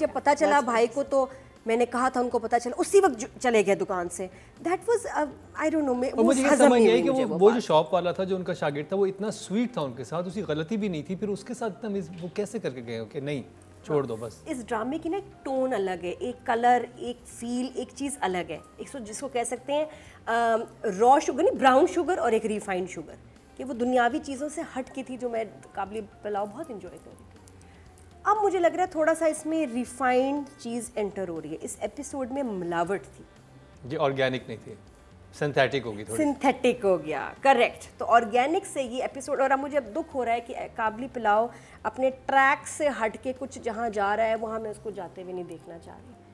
जब पता चला भाई को तो मैंने कहा था उनको पता चला उसी वक्त चले गए दुकान से that was I don't know मुझे समझ नहीं आई कि वो वो जो शॉप वाला था जो उनका शागिर्द था वो इतना स्वीट था उनके साथ उसकी गलती भी नहीं थी फिर उसके साथ इतना वो कैसे करके गए कि नहीं छोड़ दो बस इस ड्रामे की ना एक टोन अलग है एक कलर एक फील एक चीज़ अलग है एक सो जिसको कह सकते हैं रॉ um, शुगर नहीं ब्राउन शुगर और एक रिफाइंड शुगर कि वो दुनियावी चीज़ों से हट की थी जो मैं काबिल पलाव बहुत इन्जॉय करी अब मुझे लग रहा है थोड़ा सा इसमें रिफाइंड चीज़ एंटर हो रही है इस एपिसोड में मिलावट थी जी ऑर्गेनिक नहीं थी सिंथेटिक होगी थोड़ी सिंथेटिक हो गया करेक्ट तो ऑर्गेनिक से ये एपिसोड और अब मुझे अब दुख हो रहा है कि काबली पिलाओ अपने ट्रैक से हट के कुछ जहाँ जा रहा है वहाँ मैं उसको जाते हुए नहीं देखना चाह रही